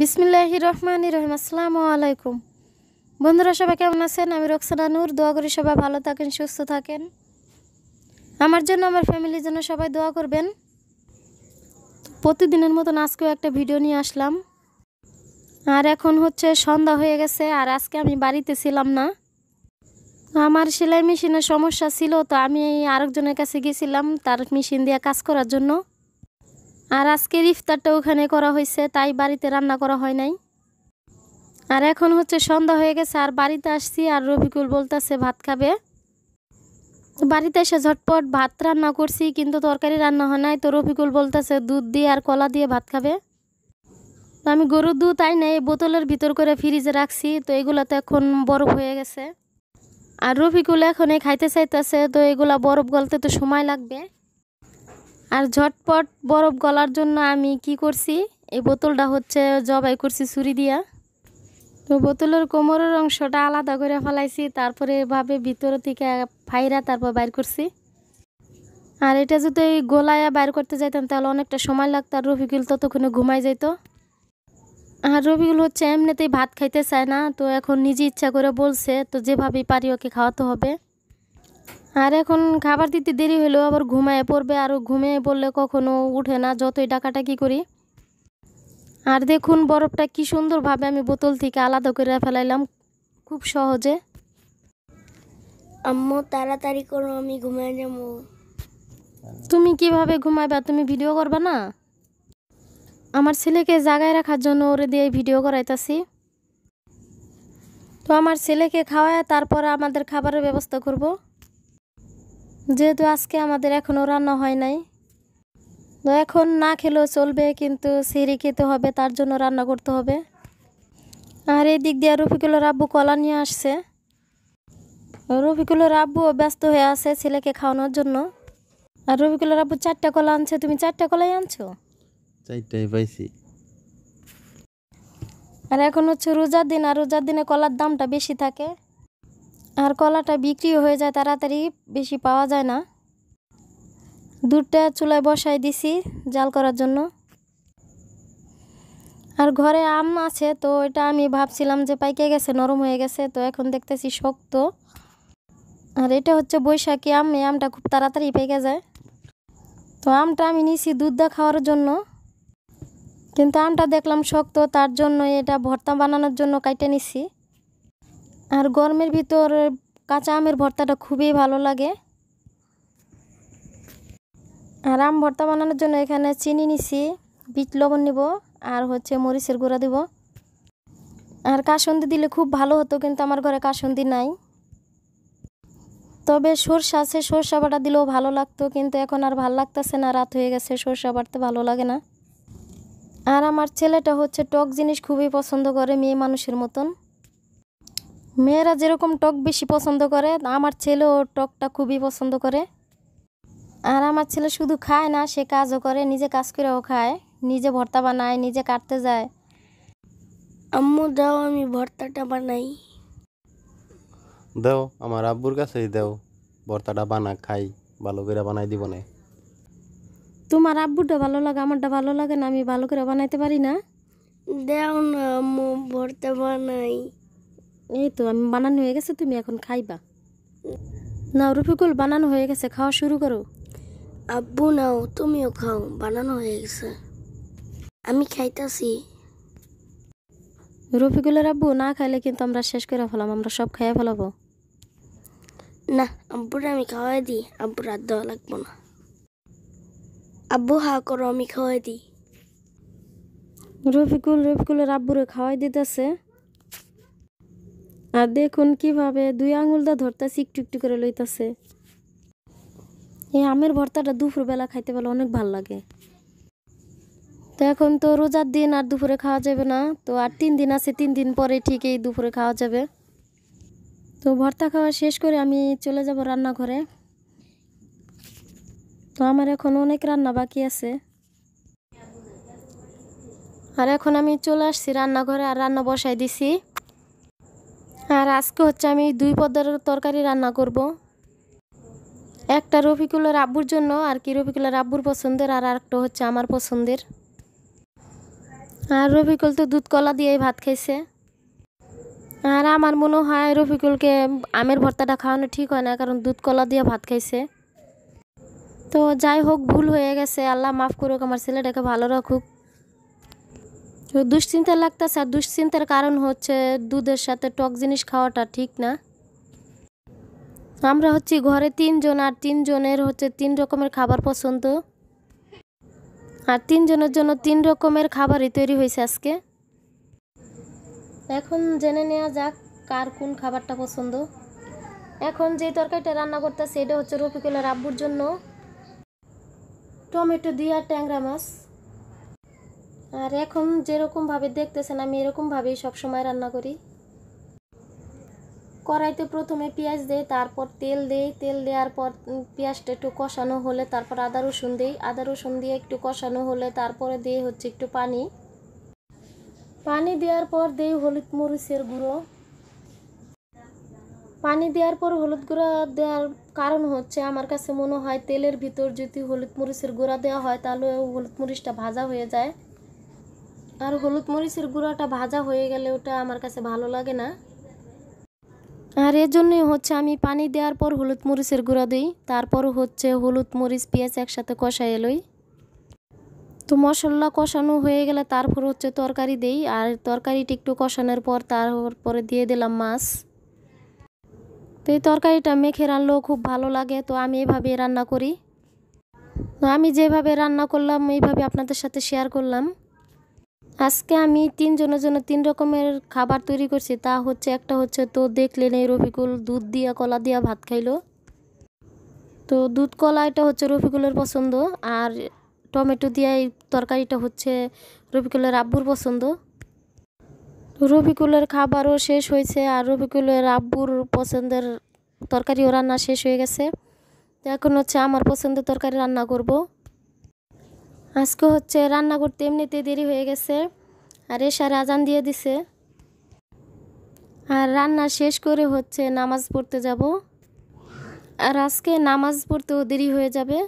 বিসমিল্লাহি রহমান রহিম আসসালামু আলাইকুম বন্ধুরা সবাই কেমন আছেন আমি রোকসানা নূর দোয়া করি সবাই ভালো থাকেন সুস্থ থাকেন আমার জন্য আমার ফ্যামিলির জন্য সবাই দোয়া করবেন প্রতিদিনের মতন আজকেও একটা ভিডিও নিয়ে আসলাম আর এখন হচ্ছে সন্ধ্যা হয়ে গেছে আর আজকে আমি বাড়িতে ছিলাম না আমার সেলাই মেশিনের সমস্যা ছিল তো আমি আরেকজনের কাছে গিয়েছিলাম তার মেশিন দিয়ে কাজ করার জন্য আর আজকের ইফতারটা ওখানে করা হয়েছে তাই বাড়িতে রান্না করা হয় নাই আর এখন হচ্ছে সন্ধ্যা হয়ে গেছে আর বাড়িতে আসছি আর রফিকুল বলতেছে ভাত খাবে বাড়িতে এসে ঝটপট ভাত রান্না করছি কিন্তু তরকারি রান্না হয় নাই তো রফিকুল বলতেছে দুধ দিয়ে আর কলা দিয়ে ভাত খাবে তো আমি গরুর দুধ তাই নেই বোতলের ভিতর করে ফ্রিজে রাখছি তো এগুলো তো এখন বরফ হয়ে গেছে আর রফিকুল এখন এই খাইতে চাইতেছে তো এগুলা বরফ গলতে তো সময় লাগবে আর ঝটপট বরফ গলার জন্য আমি কি করছি এই বোতলটা হচ্ছে জবাই করছি ছুরি দিয়া তো বোতলের কোমরের অংশটা আলাদা করে ফেলাইছি তারপরে এভাবে ভিতর থেকে ফাইরা তারপর বাইর করছি আর এটা যদি গোলায়া বাইর করতে যাইতাম তাহলে অনেকটা সময় লাগতো আর রফিকুল ততক্ষণে ঘুমাই যাইতো আর রফিকুল হচ্ছে এমনিতেই ভাত খাইতে চায় না তো এখন নিজে ইচ্ছা করে বলছে তো যেভাবেই পারি ওকে খাওয়াতে হবে আর এখন খাবার দিতে দেরি হলেও আবার ঘুমায় পড়বে আর ঘুমিয়ে পড়লে কখনো উঠে না যতই কি করি আর দেখুন বরফটা কি সুন্দরভাবে আমি বোতল থেকে আলাদা করে ফেলাইলাম খুব সহজে আম্মু তাড়াতাড়ি করো আমি ঘুমায় যাব তুমি কিভাবে ঘুমাইবা তুমি ভিডিও করবা না আমার ছেলেকে জাগায় রাখার জন্য ওরে দিয়ে ভিডিও করাইতাছি তো আমার ছেলেকে খাওয়ায় তারপর আমাদের খাবারের ব্যবস্থা করবো যেহেতু আজকে আমাদের এখনও রান্না হয় নাই তো এখন না খেলেও চলবে কিন্তু সিঁড়ি খেতে হবে তার জন্য রান্না করতে হবে আর এই দিক দিয়ে রফিকুলোর আব্বু কলা নিয়ে আসছে রফিকুলোর আব্বুও ব্যস্ত হয়ে আছে ছেলেকে খাওয়ানোর জন্য আর রফিকুলোর আব্বু চারটা কলা আনছে তুমি চারটা কলাই আনছো চারটাই পাইছি আর এখন হচ্ছে রোজার দিন আর রোজার দিনে কলার দামটা বেশি থাকে আর কলাটা বিক্রিও হয়ে যায় তাড়াতাড়ি বেশি পাওয়া যায় না দুধটা চুলায় বসাই দিছি জাল করার জন্য আর ঘরে আম আছে তো এটা আমি ভাবছিলাম যে পাইকে গেছে নরম হয়ে গেছে তো এখন দেখতেছি শক্ত আর এটা হচ্ছে বৈশাখী আম এই আমটা খুব তাড়াতাড়ি পেকে যায় তো আমটা আমি নিছি দুধ দা খাওয়ার জন্য কিন্তু আমটা দেখলাম শক্ত তার জন্য এটা ভর্তা বানানোর জন্য কাইটে নিছি আর গরমের ভিতর কাঁচা আমের ভর্তাটা খুবই ভালো লাগে আর আম ভর্তা বানানোর জন্য এখানে চিনি নিছি বিট লবণ নিব আর হচ্ছে মরিচের গুঁড়া দিব আর কাসন্দি দিলে খুব ভালো হতো কিন্তু আমার ঘরে কাসন্দি নাই তবে সর্ষা আছে সর্ষা বাটা দিলেও ভালো লাগতো কিন্তু এখন আর ভালো লাগতেছে না রাত হয়ে গেছে সর্ষা বাড়তে ভালো লাগে না আর আমার ছেলেটা হচ্ছে টক জিনিস খুবই পছন্দ করে মেয়ে মানুষের মতন মেয়েরা যেরকম টক বেশি পছন্দ করে আমার ছেলেও টকটা খুবই পছন্দ করে আর আমার ছেলে শুধু খায় না সে কাজও করে নিজে কাজ করেও খায় নিজে ভর্তা বানায় নিজে কাটতে যায় আম্মু দাও আমি ভর্তাটা বানাই দাও আমার আব্বুর কাছেই দাও ভর্তাটা বানা খাই ভালো করে বানাই দিব না তোমার আব্বুটা ভালো লাগে আমারটা ভালো লাগে না আমি ভালো করে বানাইতে পারি না দেও না আম্মু ভর্তা বানাই এই তো আমি বানানো হয়ে গেছে তুমি এখন খাইবা না রফিকুল বানানো হয়ে গেছে খাওয়া শুরু করো আব্বু নাও তুমিও খাও বানানো হয়ে গেছে আমি খাইতাছি রফিকুলের আব্বু না খাইলে কিন্তু আমরা শেষ করে ফেলাম আমরা সব খাইয়ে ফেলাবো না আব্বুরা আমি খাওয়াই দিই আব্বু আর দেওয়া লাগবো না আব্বু হা করো আমি খাওয়াই দিই রফিকুল রফিকুলের আব্বুরে খাওয়াই দিতেছে আর দেখুন কিভাবে দুই আঙুলটা ধরতেছি একটু একটু করে লইতাছে এই আমের ভর্তাটা দুপুরবেলা খাইতে বলে অনেক ভাল লাগে তো এখন তো রোজার দিন আর দুপুরে খাওয়া যাবে না তো আর তিন দিন আছে তিন দিন পরে ঠিক এই দুপুরে খাওয়া যাবে তো ভর্তা খাওয়া শেষ করে আমি চলে যাব রান্নাঘরে তো আমার এখন অনেক রান্না বাকি আছে আর এখন আমি চলে আসছি রান্নাঘরে আর রান্না বসাই দিছি আর আজকে হচ্ছে আমি দুই পদ্মার তরকারি রান্না করব। একটা রফিকুলের আব্বুর জন্য আর কি রফিকুলের আব্বুর পছন্দের আর আরেকটা হচ্ছে আমার পছন্দের আর রফিকুল তো দুধ কলা দিয়েই ভাত খাইছে আর আমার মনে হয় রফিকুলকে আমের ভর্তাটা খাওয়ানো ঠিক হয় না কারণ দুধ কলা দিয়ে ভাত খাইছে তো যাই হোক ভুল হয়ে গেছে আল্লাহ মাফ করুক আমার ছেলেটাকে ভালো রাখুক দুশ্চিন্তা লাগতেছে আর দুশ্চিন্তার কারণ হচ্ছে দুধের সাথে টক জিনিস খাওয়াটা ঠিক না আমরা হচ্ছি ঘরে তিনজন আর তিনজনের হচ্ছে তিন রকমের খাবার পছন্দ আর তিনজনের জন্য তিন রকমের খাবারই তৈরি হয়েছে আজকে এখন জেনে নেওয়া যাক কার কোন খাবারটা পছন্দ এখন যে তরকারিটা রান্না করতেছে এটা হচ্ছে রফিকুলের আব্বুর জন্য টমেটো দিয়ে আর ট্যাংরা মাছ আর এখন যেরকমভাবে দেখতেছেন আমি এরকমভাবেই সবসময় রান্না করি কড়াইতে প্রথমে পেঁয়াজ দিই তারপর তেল দিই তেল দেওয়ার পর পেঁয়াজটা একটু কষানো হলে তারপর আদা রসুন দিই আদা রসুন দিয়ে একটু কষানো হলে তারপরে দিয়ে হচ্ছে একটু পানি পানি দেওয়ার পর দেই হলুদ মরিচের গুঁড়ো পানি দেওয়ার পর হলুদ গুঁড়া দেওয়ার কারণ হচ্ছে আমার কাছে মনে হয় তেলের ভিতর যদি হলুদ মরিচের গুঁড়া দেওয়া হয় তাহলে হলুদ মরিচটা ভাজা হয়ে যায় আর হলুদ মরিচের গুঁড়াটা ভাজা হয়ে গেলে ওটা আমার কাছে ভালো লাগে না আর এর জন্যই হচ্ছে আমি পানি দেওয়ার পর হলুদ মরিচের গুঁড়া দিই তারপর হচ্ছে হলুদ মরিচ পেঁয়াজ একসাথে কষা এলোই তো মশলা কষানো হয়ে গেলে তারপর হচ্ছে তরকারি দেই আর তরকারিটি একটু কষানোর পর তারপরে দিয়ে দিলাম মাছ তো এই তরকারিটা মেখে রান্নাও খুব ভালো লাগে তো আমি এভাবে রান্না করি আমি যেভাবে রান্না করলাম এইভাবে আপনাদের সাথে শেয়ার করলাম আজকে আমি তিনজনের জন্য তিন রকমের খাবার তৈরি করছি তা হচ্ছে একটা হচ্ছে তো দেখলেন এই রফিকুল দুধ দিয়া কলা দিয়া ভাত খাইলো তো দুধ কলা এটা হচ্ছে রফিকুলের পছন্দ আর টমেটো দিয়ে এই তরকারিটা হচ্ছে রফিকুলের আব্বুর পছন্দ রফিকুলের খাবারও শেষ হয়েছে আর রফিকুলের আব্বুর পছন্দের তরকারিও রান্না শেষ হয়ে গেছে এখন হচ্ছে আমার পছন্দের তরকারি রান্না করব আজকে হচ্ছে রান্না করতে এমনিতে দেরি হয়ে গেছে আর এসার আজান দিয়ে দিছে আর রান্না শেষ করে হচ্ছে নামাজ পড়তে যাব আর আজকে নামাজ পড়তেও দেরি হয়ে যাবে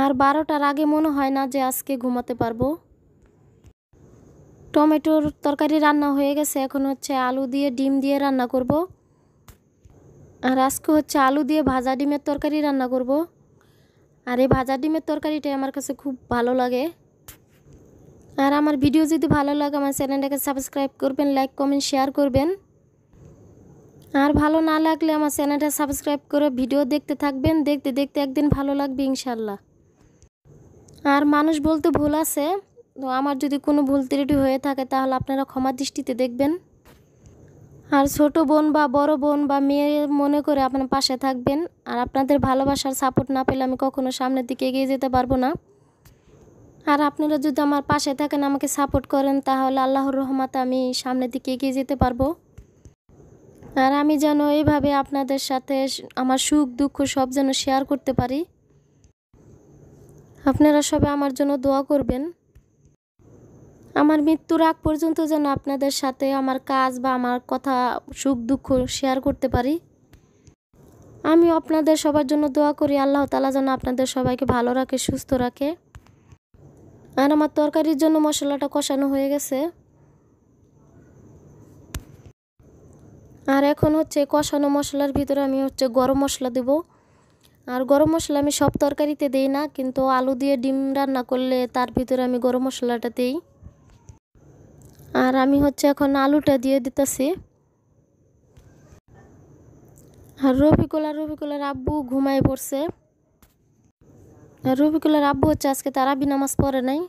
আর বারোটার আগে মনে হয় না যে আজকে ঘুমাতে পারবো টমেটোর তরকারি রান্না হয়ে গেছে এখন হচ্ছে আলু দিয়ে ডিম দিয়ে রান্না করব আর আজকে হচ্ছে আলু দিয়ে ভাজা ডিমের তরকারি রান্না করবো আর এই ভাজা ডিমের তরকারিটাই আমার কাছে খুব ভালো লাগে আর আমার ভিডিও যদি ভালো লাগে আমার চ্যানেলটাকে সাবস্ক্রাইব করবেন লাইক কমেন্ট শেয়ার করবেন আর ভালো না লাগলে আমার চ্যানেলটা সাবস্ক্রাইব করে ভিডিও দেখতে থাকবেন দেখতে দেখতে একদিন ভালো লাগবে ইনশাল্লাহ আর মানুষ বলতে ভুল আছে তো আমার যদি কোনো ভুল ত্রুটি হয়ে থাকে তাহলে আপনারা ক্ষমা দৃষ্টিতে দেখবেন আর ছোট বোন বা বড় বোন বা মেয়ে মনে করে আপনার পাশে থাকবেন আর আপনাদের ভালোবাসার সাপোর্ট না পেলে আমি কখনো সামনের দিকে এগিয়ে যেতে পারবো না আর আপনারা যদি আমার পাশে থাকেন আমাকে সাপোর্ট করেন তাহলে আল্লাহর রহমাতে আমি সামনের দিকে এগিয়ে যেতে পারবো আর আমি যেন এইভাবে আপনাদের সাথে আমার সুখ দুঃখ সব যেন শেয়ার করতে পারি আপনারা সবে আমার জন্য দোয়া করবেন আমার মৃত্যুর আগ পর্যন্ত যেন আপনাদের সাথে আমার কাজ বা আমার কথা সুখ দুঃখ শেয়ার করতে পারি আমি আপনাদের সবার জন্য দোয়া করি আল্লাহ তালা যেন আপনাদের সবাইকে ভালো রাখে সুস্থ রাখে আর আমার তরকারির জন্য মশলাটা কষানো হয়ে গেছে আর এখন হচ্ছে কষানো মশলার ভিতরে আমি হচ্ছে গরম মশলা দেব আর গরম মশলা আমি সব তরকারিতে দিই না কিন্তু আলু দিয়ে ডিম রান্না করলে তার ভিতরে আমি গরম মশলাটা দিই আর আমি হচ্ছে এখন আলুটা দিয়ে দিতেছি আর রফিকুলার রফিকুলার আব্বু ঘুমায় পড়ছে আর রফিকুলার আব্বু হচ্ছে আজকে তারা নামাজ পড়ে নাই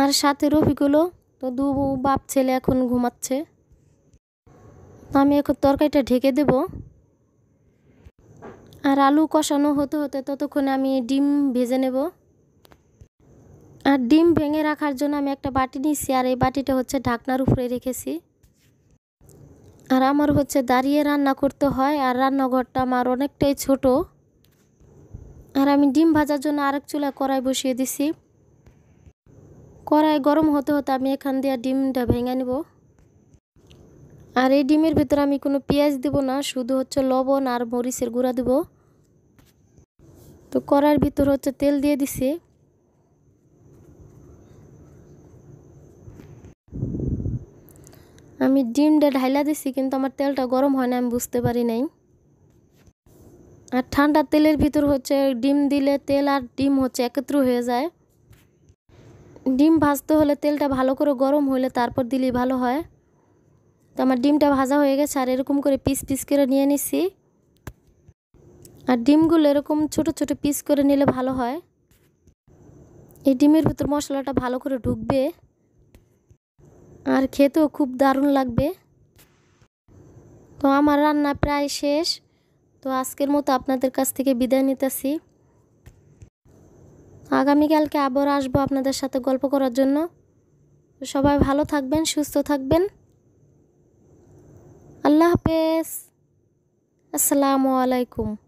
আর সাথে রফিকুলও তো দু বাপ ছেলে এখন ঘুমাচ্ছে আমি এখন তরকারিটা ঢেকে দেব আর আলু কষানো হতে হতে ততক্ষণে আমি ডিম ভেজে নেব আর ডিম ভেঙে রাখার জন্য আমি একটা বাটি নিয়েছি আর এই বাটিটা হচ্ছে ঢাকনার উপরে রেখেছি আর আমার হচ্ছে দাঁড়িয়ে রান্না করতে হয় আর রান্নাঘরটা আমার অনেকটাই ছোট আর আমি ডিম ভাজার জন্য আরেক চুলায় কড়াই বসিয়ে দিছি কড়াই গরম হতে হতে আমি এখান দিয়ে ডিমটা ভেঙে নেব আর এই ডিমের ভিতরে আমি কোনো পেঁয়াজ দেবো না শুধু হচ্ছে লবণ আর মরিচের গুঁড়া দেবো তো কড়াইয়ের ভিতর হচ্ছে তেল দিয়ে দিছি আমি ডিমটা ঢাইলা দিছি কিন্তু আমার তেলটা গরম হয় না আমি বুঝতে পারি নাই আর ঠান্ডা তেলের ভিতর হচ্ছে ডিম দিলে তেল আর ডিম হচ্ছে একত্র হয়ে যায় ডিম ভাজতে হলে তেলটা ভালো করে গরম হলে তারপর দিলেই ভালো হয় তো আমার ডিমটা ভাজা হয়ে গেছে আর এরকম করে পিস পিস করে নিয়ে নিছি আর ডিমগুলো এরকম ছোট ছোট পিস করে নিলে ভালো হয় এই ডিমের ভিতর মশলাটা ভালো করে ঢুকবে আর খেতেও খুব দারুণ লাগবে তো আমার রান্না প্রায় শেষ তো আজকের মতো আপনাদের কাছ থেকে বিদায় নিতেছি আগামীকালকে আবার আসবো আপনাদের সাথে গল্প করার জন্য সবাই ভালো থাকবেন সুস্থ থাকবেন আল্লাহ হাফেজ আসসালামু আলাইকুম